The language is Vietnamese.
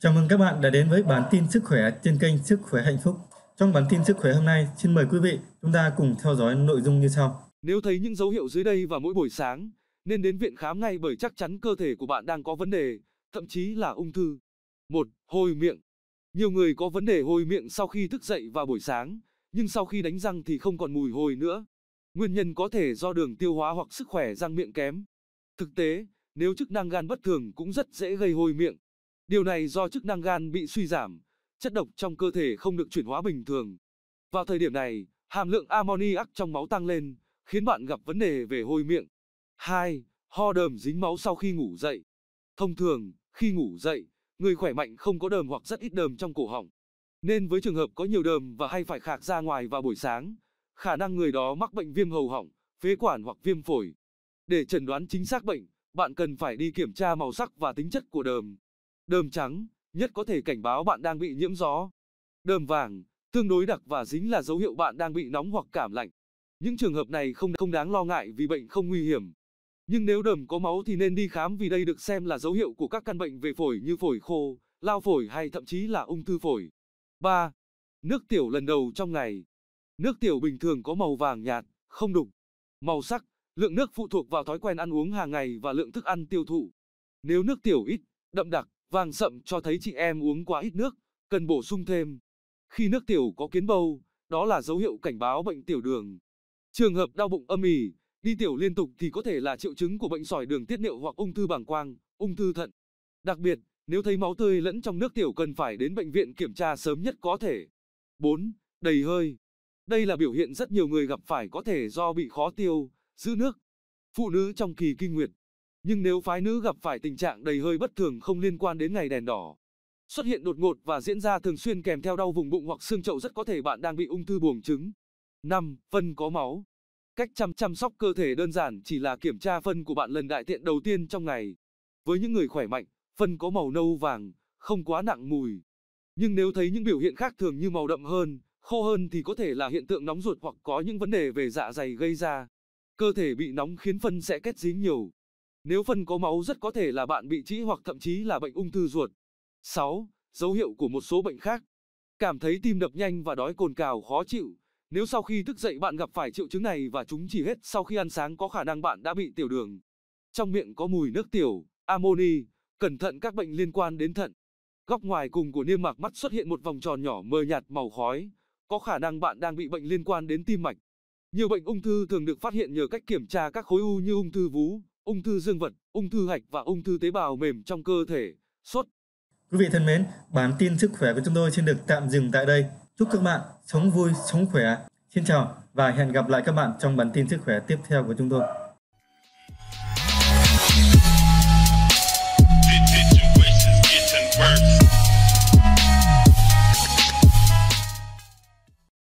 Chào mừng các bạn đã đến với bản tin sức khỏe trên kênh Sức khỏe hạnh phúc. Trong bản tin sức khỏe hôm nay, xin mời quý vị chúng ta cùng theo dõi nội dung như sau. Nếu thấy những dấu hiệu dưới đây vào mỗi buổi sáng, nên đến viện khám ngay bởi chắc chắn cơ thể của bạn đang có vấn đề, thậm chí là ung thư. 1. Hôi miệng. Nhiều người có vấn đề hôi miệng sau khi thức dậy vào buổi sáng, nhưng sau khi đánh răng thì không còn mùi hôi nữa. Nguyên nhân có thể do đường tiêu hóa hoặc sức khỏe răng miệng kém. Thực tế, nếu chức năng gan bất thường cũng rất dễ gây hôi miệng. Điều này do chức năng gan bị suy giảm, chất độc trong cơ thể không được chuyển hóa bình thường. Vào thời điểm này, hàm lượng ammoniac trong máu tăng lên, khiến bạn gặp vấn đề về hôi miệng. 2. Ho đờm dính máu sau khi ngủ dậy. Thông thường, khi ngủ dậy, người khỏe mạnh không có đờm hoặc rất ít đờm trong cổ họng. Nên với trường hợp có nhiều đờm và hay phải khạc ra ngoài vào buổi sáng, khả năng người đó mắc bệnh viêm hầu họng, phế quản hoặc viêm phổi. Để chẩn đoán chính xác bệnh, bạn cần phải đi kiểm tra màu sắc và tính chất của đờm. Đờm trắng, nhất có thể cảnh báo bạn đang bị nhiễm gió. Đờm vàng, tương đối đặc và dính là dấu hiệu bạn đang bị nóng hoặc cảm lạnh. Những trường hợp này không không đáng lo ngại vì bệnh không nguy hiểm. Nhưng nếu đờm có máu thì nên đi khám vì đây được xem là dấu hiệu của các căn bệnh về phổi như phổi khô, lao phổi hay thậm chí là ung thư phổi. 3. Nước tiểu lần đầu trong ngày. Nước tiểu bình thường có màu vàng nhạt, không đục. Màu sắc, lượng nước phụ thuộc vào thói quen ăn uống hàng ngày và lượng thức ăn tiêu thụ. Nếu nước tiểu ít, đậm đặc, Vàng sậm cho thấy chị em uống quá ít nước, cần bổ sung thêm. Khi nước tiểu có kiến bâu, đó là dấu hiệu cảnh báo bệnh tiểu đường. Trường hợp đau bụng âm ỉ, đi tiểu liên tục thì có thể là triệu chứng của bệnh sỏi đường tiết niệu hoặc ung thư bàng quang, ung thư thận. Đặc biệt, nếu thấy máu tươi lẫn trong nước tiểu cần phải đến bệnh viện kiểm tra sớm nhất có thể. 4. Đầy hơi. Đây là biểu hiện rất nhiều người gặp phải có thể do bị khó tiêu, giữ nước. Phụ nữ trong kỳ kinh nguyệt, nhưng nếu phái nữ gặp phải tình trạng đầy hơi bất thường không liên quan đến ngày đèn đỏ, xuất hiện đột ngột và diễn ra thường xuyên kèm theo đau vùng bụng hoặc xương chậu rất có thể bạn đang bị ung thư buồng trứng. 5. Phân có máu. Cách chăm chăm sóc cơ thể đơn giản chỉ là kiểm tra phân của bạn lần đại tiện đầu tiên trong ngày. Với những người khỏe mạnh, phân có màu nâu vàng, không quá nặng mùi. Nhưng nếu thấy những biểu hiện khác thường như màu đậm hơn, khô hơn thì có thể là hiện tượng nóng ruột hoặc có những vấn đề về dạ dày gây ra. Cơ thể bị nóng khiến phân sẽ kết dính nhiều. Nếu phân có máu rất có thể là bạn bị trĩ hoặc thậm chí là bệnh ung thư ruột. 6. Dấu hiệu của một số bệnh khác. Cảm thấy tim đập nhanh và đói cồn cào khó chịu. Nếu sau khi thức dậy bạn gặp phải triệu chứng này và chúng chỉ hết sau khi ăn sáng có khả năng bạn đã bị tiểu đường. Trong miệng có mùi nước tiểu, amoni, cẩn thận các bệnh liên quan đến thận. Góc ngoài cùng của niêm mạc mắt xuất hiện một vòng tròn nhỏ mờ nhạt màu khói, có khả năng bạn đang bị bệnh liên quan đến tim mạch. Nhiều bệnh ung thư thường được phát hiện nhờ cách kiểm tra các khối u như ung thư vú, ung thư dương vật, ung thư hạch và ung thư tế bào mềm trong cơ thể, sốt. Quý vị thân mến, bản tin sức khỏe của chúng tôi xin được tạm dừng tại đây. Chúc các bạn sống vui, sống khỏe. Xin chào và hẹn gặp lại các bạn trong bản tin sức khỏe tiếp theo của chúng tôi.